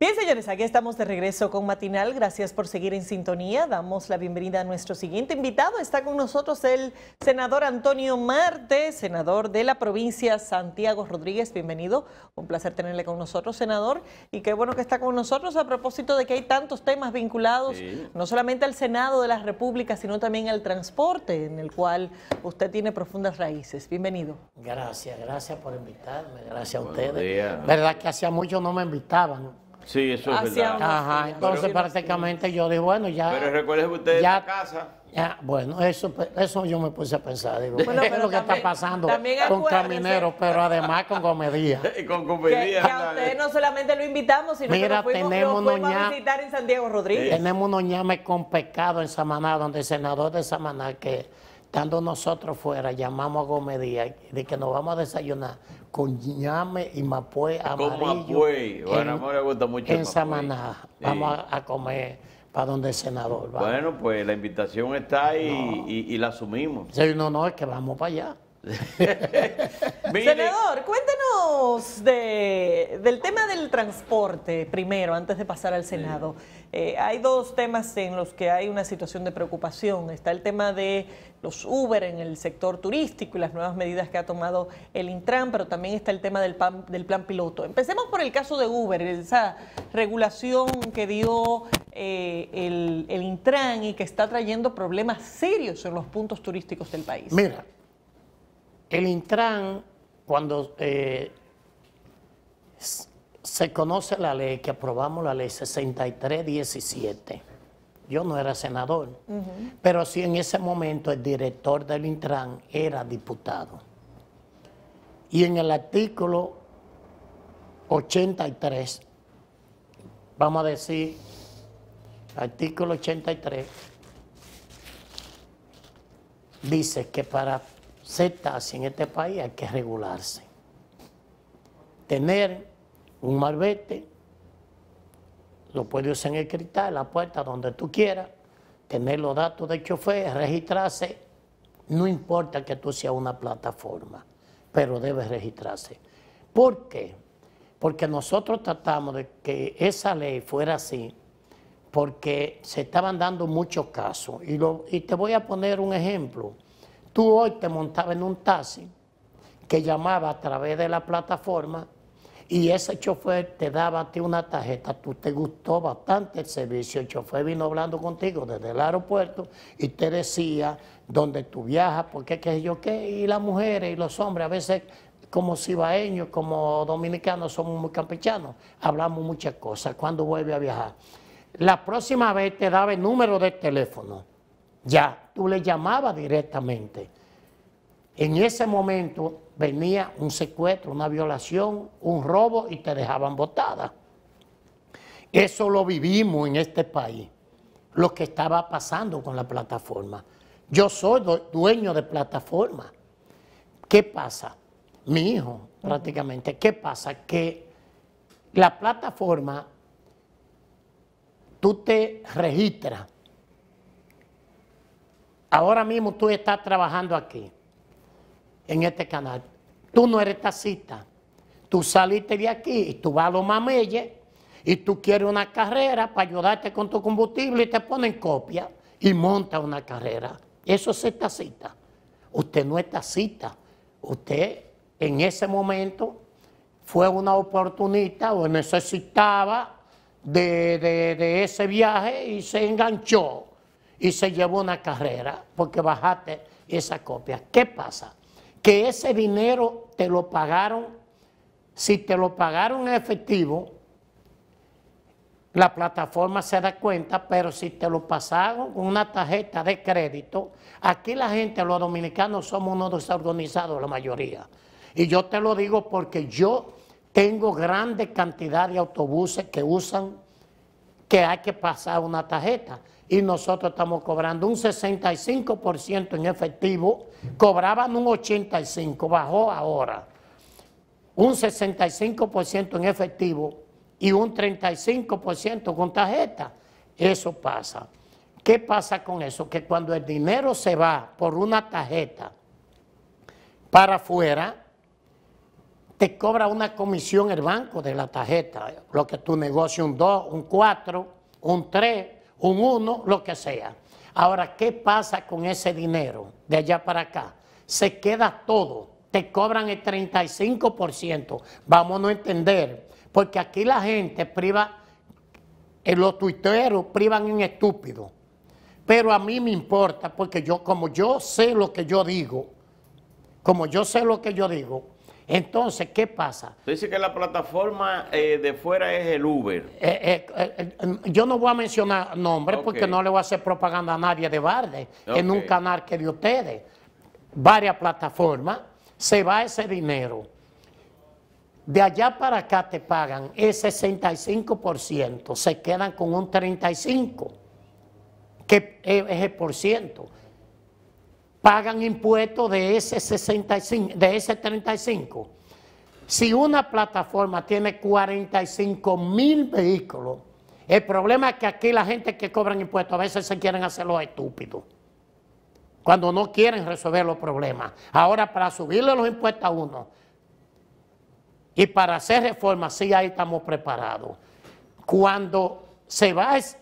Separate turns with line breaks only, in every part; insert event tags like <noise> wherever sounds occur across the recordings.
Bien, señores, aquí estamos de regreso con Matinal. Gracias por seguir en sintonía. Damos la bienvenida a nuestro siguiente invitado. Está con nosotros el senador Antonio Marte, senador de la provincia Santiago Rodríguez. Bienvenido. Un placer tenerle con nosotros, senador. Y qué bueno que está con nosotros a propósito de que hay tantos temas vinculados no solamente al Senado de la República, sino también al transporte, en el cual usted tiene profundas raíces. Bienvenido.
Gracias, gracias por invitarme. Gracias a ustedes. Verdad que hacía mucho no me invitaban Sí, eso es verdad. Ajá, entonces prácticamente yo dije, bueno, ya... Pero recuerden ustedes usted ya, casa. Ya, bueno, eso, eso yo me puse a pensar, digo, ¿qué es lo que está pasando con Caminero, pero además con Comedía? <laughs> y con
Comedía.
Que, a usted no solamente lo invitamos, sino que lo fuimos, lo a visitar en San Diego
Rodríguez. Tenemos unos ñames con pecado en Samaná, donde el senador de Samaná que estando nosotros fuera, llamamos a Gómez Díaz de que nos vamos a desayunar con ñame y mapué amarillo. Mapué? Bueno, mí
me gusta mucho en Samaná.
Vamos a, comer para donde el senador va.
Bueno, pues la invitación está y, y, la asumimos. Sí, no,
no, es que vamos para allá. <laughs>
senador,
cuéntenos de, del tema del transporte primero, antes de pasar al Senado. Eh, hay dos temas en los que hay una situación de preocupación. Está el tema de los Uber en el sector turístico y las nuevas medidas que ha tomado el Intran, pero también está el tema del, plan piloto. Empecemos por el caso de Uber, esa regulación que dio eh, el, el Intran y que está trayendo problemas serios en los puntos turísticos del país. Mira,
el Intran, cuando eh, se conoce la ley que aprobamos, la ley 6317. Yo no era senador, pero sí en ese momento el director del Intran era diputado. Y en el artículo 83, vamos a decir, artículo 83, dice que para ser en este país hay que regularse. Tener un malvete, lo puedes usar en el cristal, la puerta, donde tú quieras, tener los datos del chofer, registrarse. No importa que tú seas una plataforma, pero debes registrarse. ¿Por qué? Porque nosotros tratamos de que esa ley fuera así, porque se estaban dando muchos casos. Y, lo, y te voy a poner un ejemplo. Tú hoy te montabas en un taxi que llamaba a través de la plataforma y ese chofer te daba a ti una tarjeta, tú te gustó bastante el servicio, el chofer vino hablando contigo desde el aeropuerto y te decía dónde tú viajas, porque qué, qué yo qué, y las mujeres y los hombres a veces como cibaeños, como dominicanos somos muy campechanos, hablamos muchas cosas ¿cuándo vuelve a viajar. La próxima vez te daba el número de teléfono, ya, tú le llamabas directamente. En ese momento venía un secuestro, una violación, un robo y te dejaban botada. Eso lo vivimos en este país, lo que estaba pasando con la plataforma. Yo soy dueño de plataforma. ¿Qué pasa? Mi hijo, prácticamente. ¿Qué pasa? Que la plataforma, tú te registras. Ahora mismo tú estás trabajando aquí en este canal. Tú no eres tacita, Tú saliste de aquí y tú vas a los mameyes y tú quieres una carrera para ayudarte con tu combustible y te ponen copia y monta una carrera. Eso es tacita. Usted no es tacita, Usted en ese momento fue una oportunista o necesitaba de, de ese viaje y se enganchó y se llevó una carrera porque bajaste esa copia. ¿Qué pasa? que ese dinero te lo pagaron, si te lo pagaron en efectivo, la plataforma se da cuenta, pero si te lo pasaron con una tarjeta de crédito, aquí la gente, los dominicanos, somos unos desorganizados, la mayoría. Y yo te lo digo porque yo tengo grande cantidad de autobuses que usan que hay que pasar una tarjeta. Y nosotros estamos cobrando un 65% en efectivo, cobraban un 85%, bajó ahora. Un 65% en efectivo y un 35% con tarjeta. Eso pasa. ¿Qué pasa con eso? Que cuando el dinero se va por una tarjeta para afuera, te cobra una comisión el banco de la tarjeta, lo que tu negocio un 2, un 4, un 3, un 1, lo que sea. Ahora, ¿qué pasa con ese dinero de allá para acá? Se queda todo, te cobran el 35%. Vamos a entender, porque aquí la gente priva, eh, los tuiteros privan en estúpido. Pero a mí me importa, porque yo, como yo sé lo que yo digo, como yo sé lo que yo digo, entonces, ¿qué pasa?
Dice que la plataforma eh, de fuera es el Uber.
Eh, eh, yo no voy a mencionar nombres porque no le voy a hacer propaganda a nadie de Barde en un canal que de ustedes. Varias plataformas, se va ese dinero. De allá para acá te pagan el 65%, se quedan con un 35%, que es el por ciento pagan impuestos de ese, 35. Si una plataforma tiene 45 mil vehículos, el problema es que aquí la gente que cobran impuestos a veces se quieren hacer los estúpidos, cuando no quieren resolver los problemas. Ahora, para subirle los impuestos a uno y para hacer reformas, sí, ahí estamos preparados. Cuando se va ese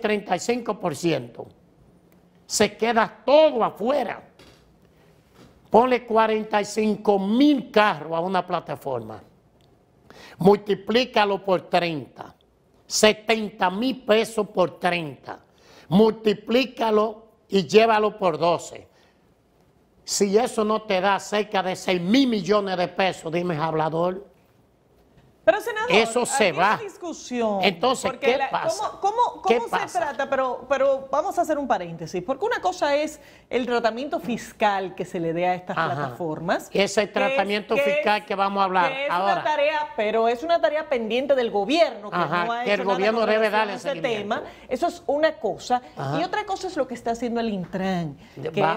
35%, se queda todo afuera. Ponle 45 mil carros a una plataforma. Multiplícalo por 30. 70 mil pesos por 30. Multiplícalo y llévalo por 12. Si eso no te da cerca de 6 mil millones de pesos, dime, hablador.
Pero senador, eso se va. Discusión, Entonces, ¿qué pasa? ¿Cómo, cómo, cómo se trata? Pero, pero vamos a hacer un paréntesis, porque una cosa es el tratamiento fiscal que se le dé a estas plataformas. Ese tratamiento fiscal que, vamos a hablar que es Una tarea, pero es una tarea pendiente del gobierno que no el gobierno debe darle ese tema. Eso es una cosa. Y otra cosa es lo que está haciendo el Intran.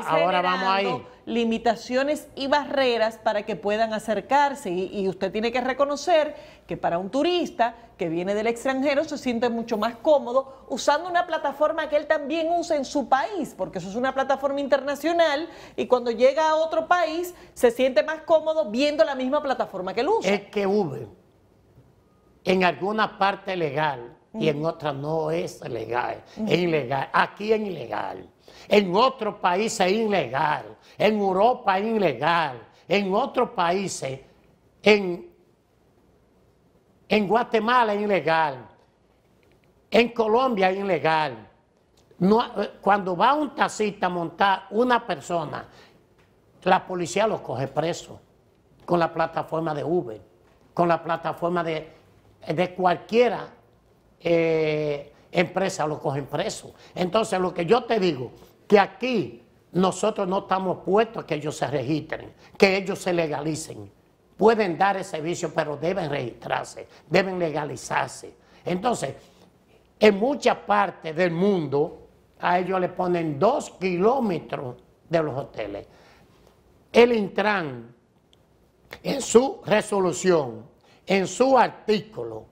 ahora vamos ahí
limitaciones y barreras para que puedan acercarse. Y, usted tiene que reconocer que para un turista que viene del extranjero se siente mucho más cómodo usando una plataforma que él también usa en su país, porque eso es una plataforma internacional y cuando llega a otro país se siente más cómodo
viendo la misma plataforma que él usa. Es que hubo en alguna parte legal, y en otras no es legal, es ilegal. Aquí es ilegal. En otros países es ilegal. En Europa es ilegal. En otros países, en, en Guatemala es ilegal. En Colombia es ilegal. No, cuando va un taxista a montar una persona, la policía lo coge preso con la plataforma de Uber, con la plataforma de cualquiera eh, empresas lo cogen preso. Entonces, lo que yo te digo, que aquí nosotros no estamos puestos a que ellos se registren, que ellos se legalicen. Pueden dar ese servicio, pero deben registrarse, deben legalizarse. Entonces, en muchas partes del mundo, a ellos le ponen dos kilómetros de los hoteles. El Intran, en su resolución, en su artículo,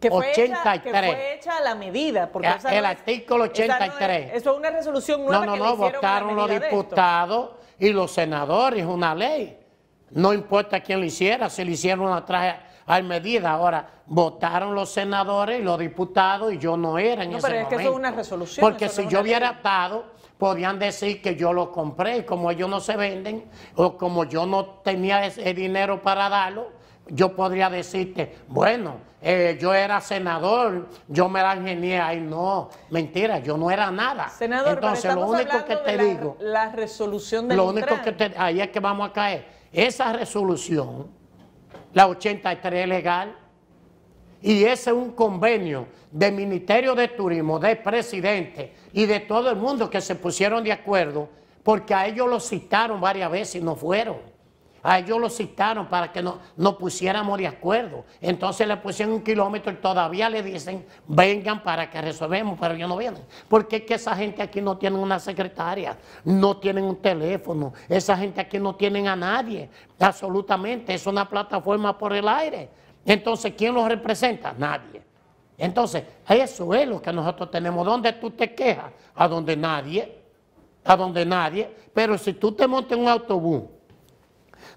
que fue 83.
la medida. el,
artículo 83. eso es una resolución nueva. No, no, no, votaron los diputados y los senadores, una ley. No importa quién lo hiciera, si le hicieron una traje hay medida. Ahora, votaron los senadores y los diputados y yo no era no, pero es que eso es una
resolución. Porque si yo
hubiera estado, podían decir que yo lo compré. Y como ellos no se venden o como yo no tenía el dinero para darlo, yo podría decirte, bueno, eh, yo era senador, yo me la ingenié ahí. No, mentira, yo no era nada. Senador, Entonces, lo único que te digo. La resolución de Lo único que te. Ahí es que vamos a caer. Esa resolución, la 83 legal, y ese es un convenio del Ministerio de Turismo, del presidente y de todo el mundo que se pusieron de acuerdo, porque a ellos los citaron varias veces y no fueron. A ah, ellos lo citaron para que no, nos pusiéramos de acuerdo. Entonces le pusieron un kilómetro y todavía le dicen, vengan para que resolvemos, pero ellos no vienen. Porque es que esa gente aquí no tiene una secretaria, no tienen un teléfono, esa gente aquí no tienen a nadie, absolutamente. Es una plataforma por el aire. Entonces, ¿quién los representa? Nadie. Entonces, eso es lo que nosotros tenemos. ¿Dónde tú te quejas? A donde nadie. A donde nadie. Pero si tú te montas en un autobús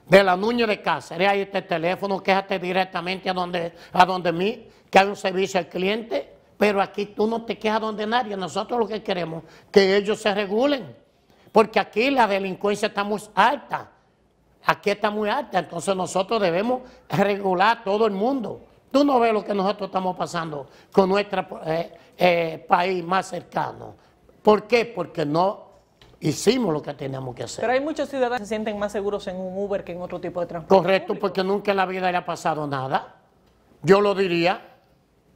de la Nuña de Cáceres. Ahí está el teléfono, quéjate directamente a donde, a donde mí, que hay un servicio al cliente. Pero aquí tú no te quejas donde nadie. Nosotros lo que queremos que ellos se regulen. Porque aquí la delincuencia está muy alta. Aquí está muy alta. Entonces nosotros debemos regular todo el mundo. Tú no ves lo que nosotros estamos pasando con nuestro eh, eh, país más cercano. ¿Por qué? Porque no hicimos lo que teníamos que hacer.
Pero hay muchos ciudadanos que se sienten más seguros en un Uber que en otro tipo de transporte.
Correcto, porque nunca en la vida le ha pasado nada. Yo lo diría,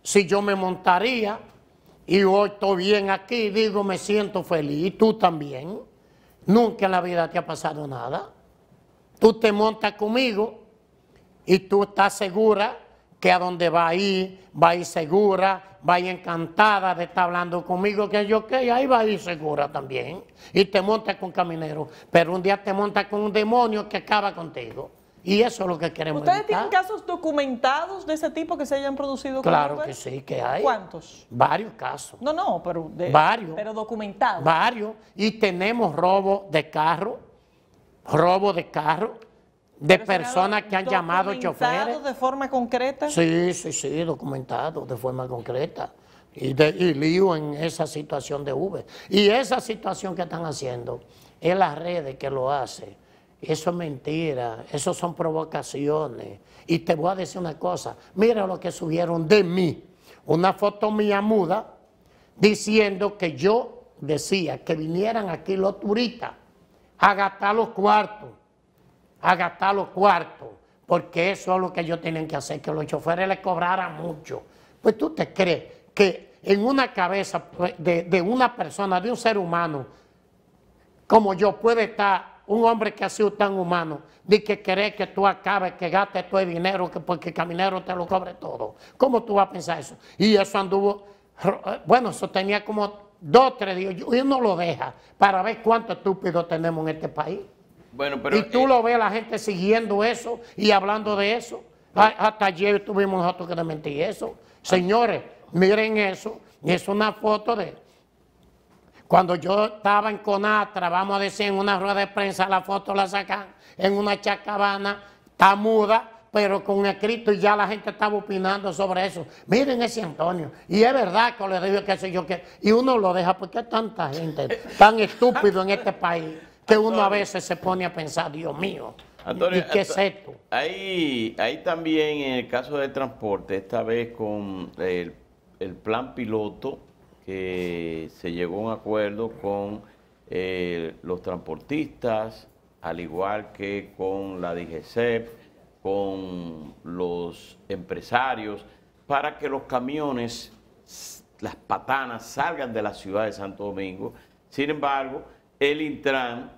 si yo me montaría y hoy estoy bien aquí, digo, me siento feliz, tú también, nunca en la vida te ha pasado nada. Tú te montas conmigo y tú estás segura que a donde va a ir, va a ir segura, va a ir encantada de estar hablando conmigo, que yo, que ahí va a ir segura también. Y te monta con caminero, pero un día te monta con un demonio que acaba contigo. Y eso es lo que queremos ¿Ustedes tienen
casos documentados de ese tipo que se hayan producido? Claro que sí,
que hay. ¿Cuántos? Varios casos. No, no, pero... De, varios. Pero documentados. Varios. Y tenemos robo de carro, robo de carro, de personas que han llamado choferes.
de forma concreta? Sí,
sí, sí, documentado de forma concreta. Y, de, y lío en esa situación de Uber. Y esa situación que están haciendo es las redes que lo hace Eso es mentira, eso son provocaciones. Y te voy a decir una cosa, mira lo que subieron de mí, una foto mía muda, diciendo que yo decía que vinieran aquí los turistas a gastar los cuartos a gastar los cuartos, porque eso es lo que ellos tienen que hacer, que los choferes les cobraran mucho. Pues tú te crees que en una cabeza pues, de, una persona, de un ser humano, como yo puede estar un hombre que ha sido tan humano, de que querés que tú acabes, que gastes todo dinero, que porque el caminero te lo cobre todo. ¿Cómo tú vas a pensar eso? Y eso anduvo, eh, bueno, eso tenía como dos, tres días, y uno lo deja para ver cuánto estúpido tenemos en este país y tú lo eh, ves la gente siguiendo eso y hablando de eso. Ah. Ah, hasta ayer tuvimos nosotros que desmentir eso. Señores, miren eso. Es una foto de... Cuando yo estaba en Conatra, vamos a decir, en una rueda de prensa, la foto la sacan en una chacabana, está muda, pero con escrito y ya la gente estaba opinando sobre eso. Miren ese Antonio. Y es verdad que le digo que sé yo que... Y uno lo deja, porque tanta gente <laughs> tan estúpido en este país que uno a veces se pone a pensar, Dios mío, ¿y qué es esto?
Ahí, también en el caso del transporte, esta vez con el, plan piloto, que se llegó a un acuerdo con eh, los transportistas, al igual que con la DGCEP, con los empresarios, para que los camiones, las patanas, salgan de la ciudad de Santo Domingo. Sin embargo, el Intran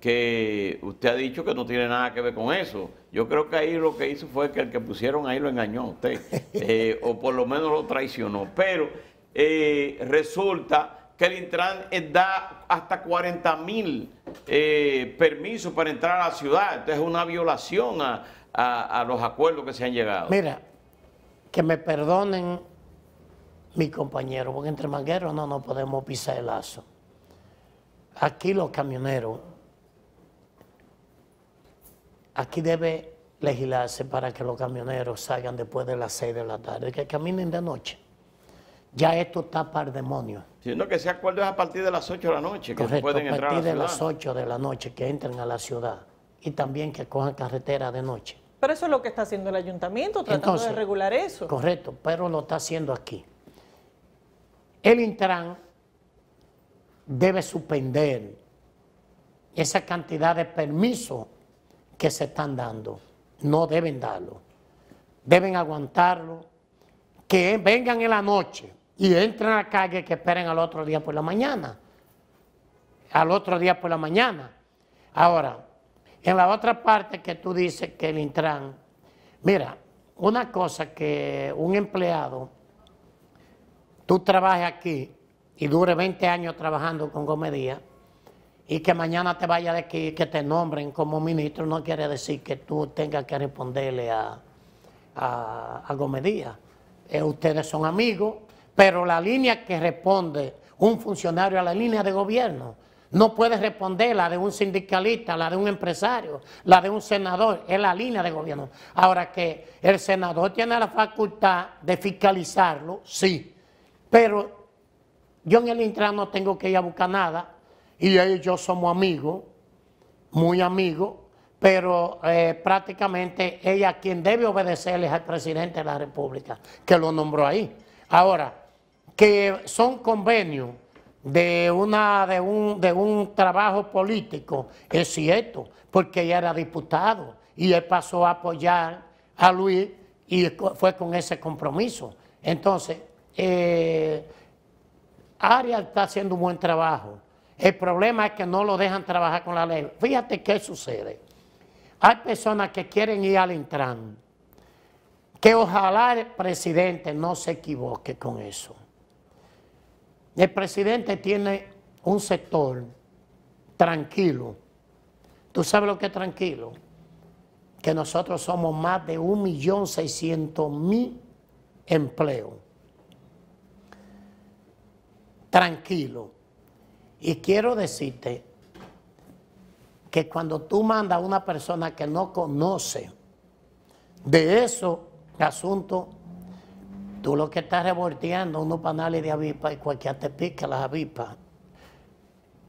que usted ha dicho que no tiene nada que ver con eso. Yo creo que ahí lo que hizo fue que el que pusieron ahí lo engañó a usted, <laughs> eh, o por lo menos lo traicionó. Pero eh, resulta que el Intran eh, da hasta 40 mil permisos para entrar a la ciudad. Entonces es una violación a, los acuerdos que se han llegado. Mira,
que me perdonen mi compañero, porque entre mangueros no nos podemos pisar el lazo. Aquí los camioneros aquí debe legislarse para que los camioneros salgan después de las 6 de la tarde, que caminen de noche. Ya esto está para el demonio.
Sino que se acuerden a partir de las 8 de la noche, que pueden entrar a partir de las
8 de la noche que entren a la ciudad y también que cojan carretera de noche.
Pero eso es lo que está haciendo el ayuntamiento, tratando de regular eso.
Correcto, pero lo está haciendo aquí. El Intran debe suspender esa cantidad de permisos que se están dando. No deben darlo. Deben aguantarlo. Que vengan en la noche y entren a la calle que esperen al otro día por la mañana. Al otro día por la mañana. Ahora, en la otra parte que tú dices que el Intran, mira, una cosa que un empleado, tú trabajes aquí y dure 20 años trabajando con Gomedía, y que mañana te vaya de aquí, que te nombren como ministro, no quiere decir que tú tengas que responderle a, a, Díaz... Eh, ustedes son amigos, pero la línea que responde un funcionario a la línea de gobierno no puede responder la de un sindicalista, la de un empresario, la de un senador, es la línea de gobierno. Ahora que el senador tiene la facultad de fiscalizarlo, sí, pero yo en el Intran no tengo que ir a buscar nada, y ella y yo somos amigos, muy amigos, pero eh, prácticamente ella quien debe obedecer es al presidente de la República, que lo nombró ahí. Ahora, que son convenios de, una, de, un, de un trabajo político, es cierto, porque ella era diputado y él pasó a apoyar a Luis y fue con ese compromiso. Entonces, eh, Arias está haciendo un buen trabajo. El problema es que no lo dejan trabajar con la ley. Fíjate qué sucede. Hay personas que quieren ir al Intran, que ojalá el presidente no se equivoque con eso. El presidente tiene un sector tranquilo. ¿Tú sabes lo que es tranquilo? Que nosotros somos más de 1.600.000 empleos. Tranquilo. Y quiero decirte que cuando tú mandas a una persona que no conoce de esos asunto, tú lo que estás revolteando unos panales de avispa y cualquiera te pica las avispas.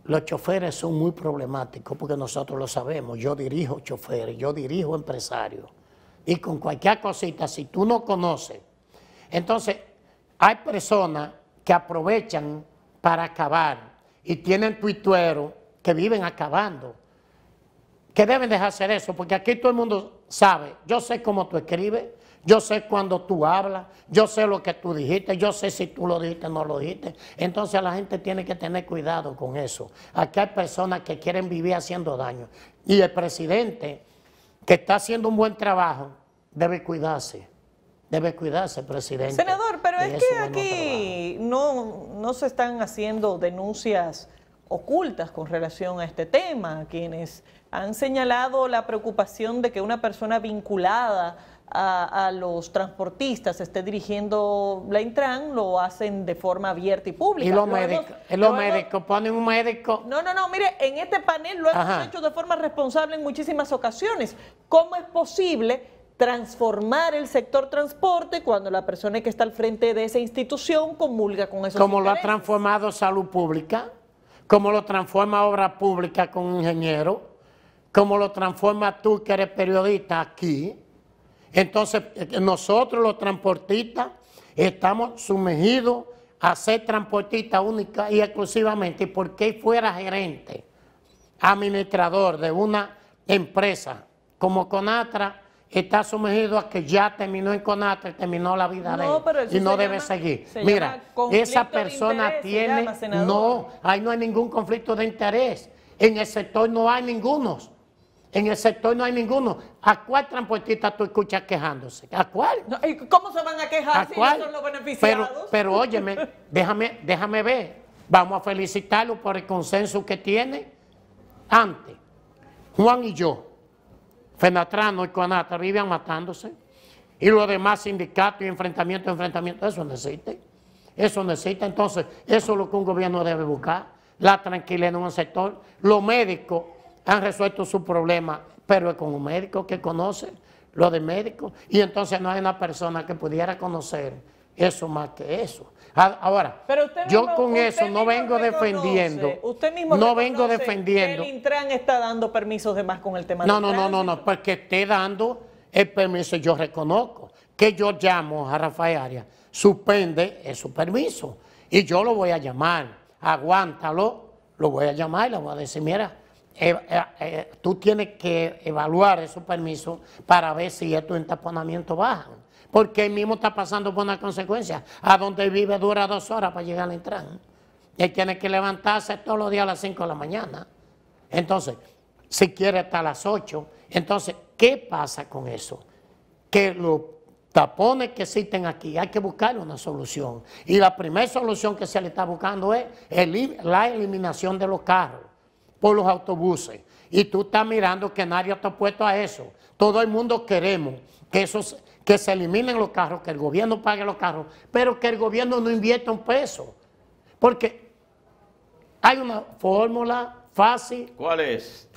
Los choferes son muy problemáticos porque nosotros lo sabemos. Yo dirijo choferes, yo dirijo empresarios. Y con cualquier cosita, si tú no conoces. Entonces, hay personas que aprovechan para acabar y tienen tuitueros que viven acabando, que deben dejar hacer eso, porque aquí todo el mundo sabe, yo sé cómo tú escribes, yo sé cuando tú hablas, yo sé lo que tú dijiste, yo sé si tú lo dijiste o no lo dijiste. Entonces la gente tiene que tener cuidado con eso. Aquí hay personas que quieren vivir haciendo daño. Y el presidente, que está haciendo un buen trabajo, debe cuidarse debe cuidarse, presidente. Senador, pero es que aquí
no, no se están haciendo denuncias ocultas con relación a este tema, quienes han señalado la preocupación de que una persona vinculada a, los transportistas esté dirigiendo la Intran, lo hacen de forma abierta y pública. Y los médicos, lo médico, ponen un médico. No, no, no, mire, en este panel lo hemos hecho de forma responsable en muchísimas ocasiones. ¿Cómo es posible transformar el sector transporte cuando la persona que está al frente de esa
institución comulga con esos Como lo ha transformado salud pública, como lo transforma obra pública con ingeniero, como lo transforma tú que eres periodista aquí. Entonces eh, nosotros los transportistas estamos sumergidos a ser transportistas única y exclusivamente porque fuera gerente, administrador de una empresa como Conatra, está sumergido a que ya terminó en Conatre, terminó la vida de él y no debe seguir. Mira, esa persona tiene, no, ahí no hay ningún conflicto de interés. En el sector no hay ninguno En el sector no hay ninguno. ¿A cuál transportista tú escuchas quejándose? ¿A cuál? ¿Y
cómo se van a quejar si son los beneficiados? Pero,
pero óyeme, <laughs> déjame, déjame ver. Vamos a felicitarlo por el consenso que tiene. Antes, Juan y yo, Fenatrano y Coanatra vivían matándose. Y los demás sindicatos y enfrentamiento, enfrentamiento, eso necesita. Eso necesita. Entonces, eso es lo que un gobierno debe buscar. La tranquilidad en un sector. Los médicos han resuelto su problema, pero es con un médico que conoce lo de médico. Y entonces no hay una persona que pudiera conocer eso más que eso. Ah, ahora,
yo con eso no vengo defendiendo. Usted mismo no vengo defendiendo. Que el Intran está dando permisos de más con el tema no, No, no, no, no,
porque esté dando el permiso, yo reconozco que yo llamo a Rafael Arias, suspende su permiso y yo lo voy a llamar, aguántalo, lo voy a llamar y le voy a decir, mira, eh, eh, eh, tú tienes que evaluar ese permiso para ver si estos entaponamientos bajan. Porque él mismo está pasando por una consecuencia. A donde vive dura dos horas para llegar al entrada. Y él tiene que levantarse todos los días a las 5 de la mañana. Entonces, si quiere hasta las 8. Entonces, ¿qué pasa con eso? Que los tapones que existen aquí, hay que buscar una solución. Y la primera solución que se le está buscando es la eliminación de los carros por los autobuses. Y tú estás mirando que nadie está opuesto a eso. Todo el mundo queremos que eso que se eliminen los carros, que el gobierno pague los carros, pero que el gobierno no invierta un peso. Porque hay una fórmula fácil. ¿Cuál es?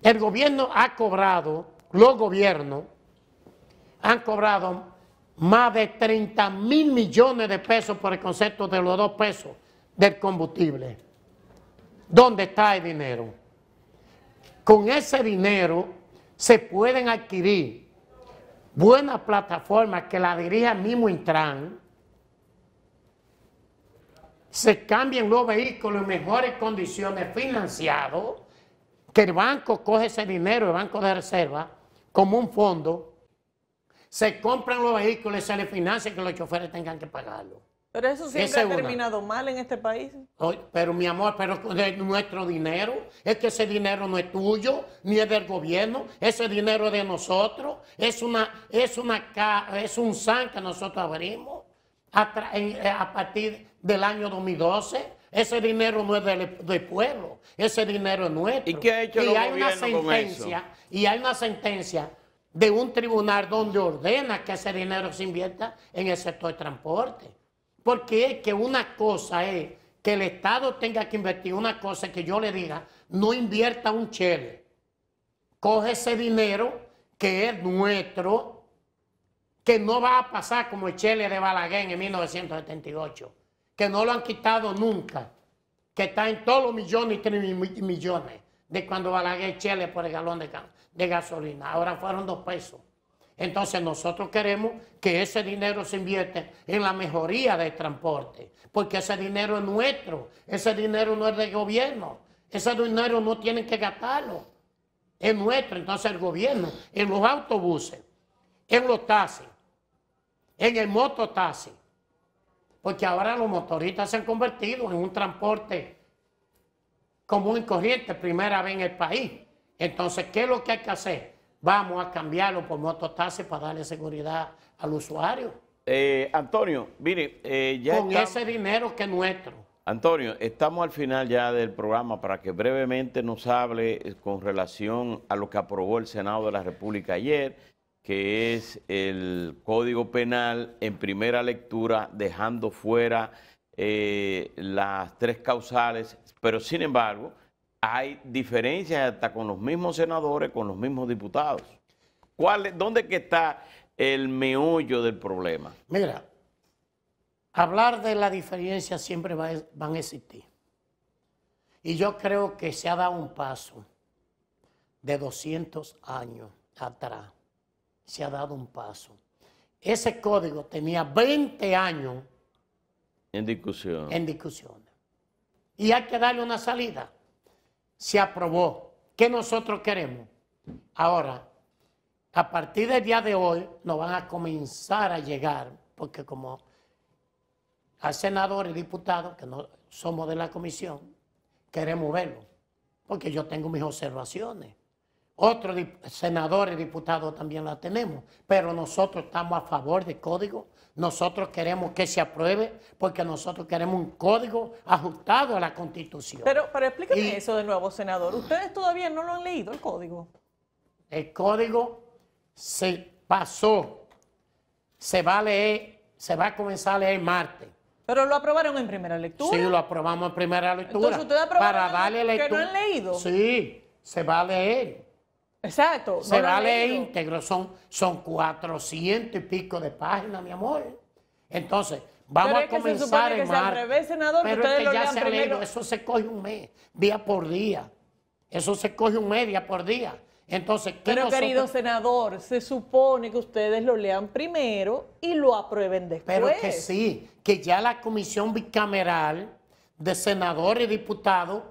El gobierno ha cobrado, los gobiernos han cobrado más de 30 mil millones de pesos por el concepto de los dos pesos del combustible. ¿Dónde está el dinero? Con ese dinero se pueden adquirir buena plataforma que la dirija mismo Intran, se cambien los vehículos en mejores condiciones, financiados, que el banco coge ese dinero, el banco de reserva, como un fondo, se compran los vehículos y se les financia que los choferes tengan que pagarlo. Pero eso siempre ha terminado
mal en este país.
pero mi amor, pero es nuestro dinero, es que ese dinero no es tuyo, ni es del gobierno, ese dinero es de nosotros, es una, es una es un SAN que nosotros abrimos a, eh, partir del año 2012. Ese dinero no es del, pueblo, ese dinero es nuestro. ¿Y hay una sentencia, Y hay una sentencia de un tribunal donde ordena que ese dinero se invierta en el sector de transporte. Porque es que una cosa es que el Estado tenga que invertir, una cosa es que yo le diga, no invierta un chele. Coge ese dinero que es nuestro, que no va a pasar como el chele de Balaguer en 1978, que no lo han quitado nunca, que está en todos los millones y millones de cuando Balaguer chele por el galón de gasolina. Ahora fueron dos pesos. Entonces nosotros queremos que ese dinero se invierta en la mejoría del transporte, porque ese dinero es nuestro, ese dinero no es del gobierno, ese dinero no tienen que gastarlo, es nuestro, entonces el gobierno, en los autobuses, en los taxis, en el mototaxi, porque ahora los motoristas se han convertido en un transporte común y corriente, primera vez en el país. Entonces, ¿qué es lo que hay que hacer? vamos a cambiarlo por mototaxi para darle seguridad al usuario.
Eh, Antonio, mire, eh, ya Con ese
dinero que es nuestro.
Antonio, estamos al final ya del programa para que brevemente nos hable eh, con relación a lo que aprobó el Senado de la República ayer, que es el Código Penal en primera lectura, dejando fuera eh, las tres causales, pero sin embargo, hay diferencias hasta con los mismos senadores, con los mismos diputados. ¿Cuál, ¿Dónde que está el meollo del problema?
Mira, hablar de la diferencia siempre van a existir. Y yo creo que se ha dado un paso de 200 años atrás. Se ha dado un paso. Ese código tenía 20 años
en discusión. En
discusión. Y hay que darle una salida se aprobó. ¿Qué nosotros queremos? Ahora, a partir del día de hoy nos van a comenzar a llegar, porque como al senador y diputado que no somos de la comisión, queremos verlo, porque yo tengo mis observaciones. Otros senadores y diputados también la tenemos, pero nosotros estamos a favor del código. Nosotros queremos que se apruebe porque nosotros queremos un código ajustado a la Constitución. Pero,
para explíqueme eso
de nuevo, senador.
¿Ustedes todavía no lo han leído, el código?
El código se pasó, se va a leer, se va a comenzar a leer martes. Pero lo aprobaron en primera lectura. Sí, lo aprobamos en primera lectura. Entonces ustedes aprobaron para no han leído. Sí, se va a leer.
Exacto. Se va a leer
íntegro, son, son 400 y pico de páginas, mi amor. Entonces, vamos a comenzar en marzo.
senador, pero es que ya se eso
se coge un mes, día por día. Eso se coge un mes, día por día. Entonces, ¿qué Pero querido
senador, se
supone que ustedes lo lean primero y lo aprueben después. Pero que sí, que ya la comisión bicameral de senadores y diputados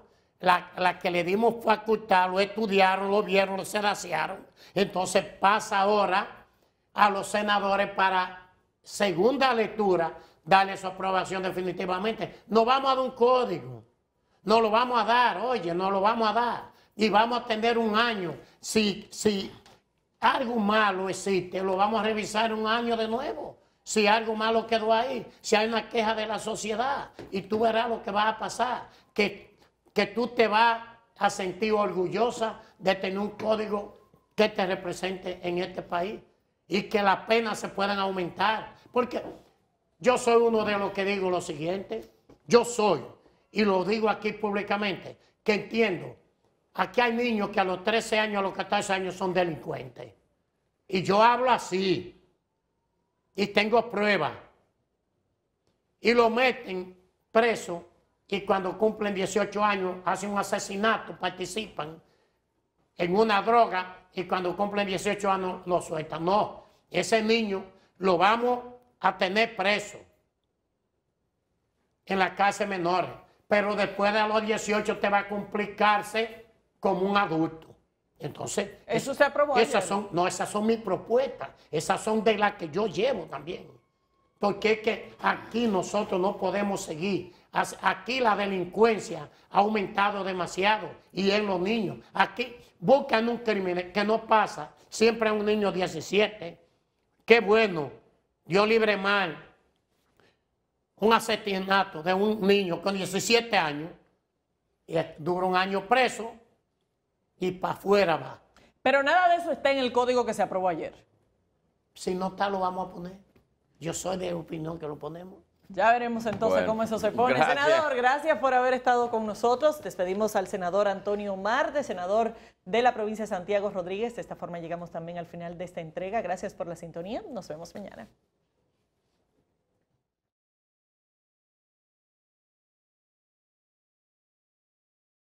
la, que le dimos facultad, lo estudiaron, lo vieron, lo cerraciaron. Entonces pasa ahora a los senadores para segunda lectura darle su aprobación definitivamente. No vamos a dar un código, no lo vamos a dar, oye, no lo vamos a dar. Y vamos a tener un año. Si, si algo malo existe, lo vamos a revisar un año de nuevo. Si algo malo quedó ahí, si hay una queja de la sociedad, y tú verás lo que va a pasar, que que tú te vas a sentir orgullosa de tener un código que te represente en este país y que las penas se puedan aumentar. Porque yo soy uno de los que digo lo siguiente, yo soy, y lo digo aquí públicamente, que entiendo, aquí hay niños que a los 13 años, a los 14 años son delincuentes. Y yo hablo así, y tengo pruebas, y lo meten preso y cuando cumplen 18 años hacen un asesinato, participan en una droga y cuando cumplen 18 años lo sueltan. No, ese niño lo vamos a tener preso en la cárcel menores, pero después de los 18 te va a complicarse como un adulto. Entonces, eso se aprobó. Esas son, no, esas son mis propuestas, esas son de las que yo llevo también porque es que aquí nosotros no podemos seguir. Aquí la delincuencia ha aumentado demasiado y en los niños. Aquí buscan un crimen que no pasa. Siempre a un niño 17. Qué bueno. Dios libre mal. Un asesinato de un niño con 17 años. Y dura un año preso y para afuera va. Pero nada de eso está en el código que se aprobó ayer. Si no está, lo vamos a poner. Yo soy de opinión que lo ponemos.
Ya veremos entonces cómo eso se pone. Senador, gracias por haber estado con nosotros. Despedimos al senador Antonio Marte, senador de la provincia de Santiago Rodríguez. De esta forma llegamos también al final de esta
entrega. Gracias por la sintonía. Nos vemos mañana.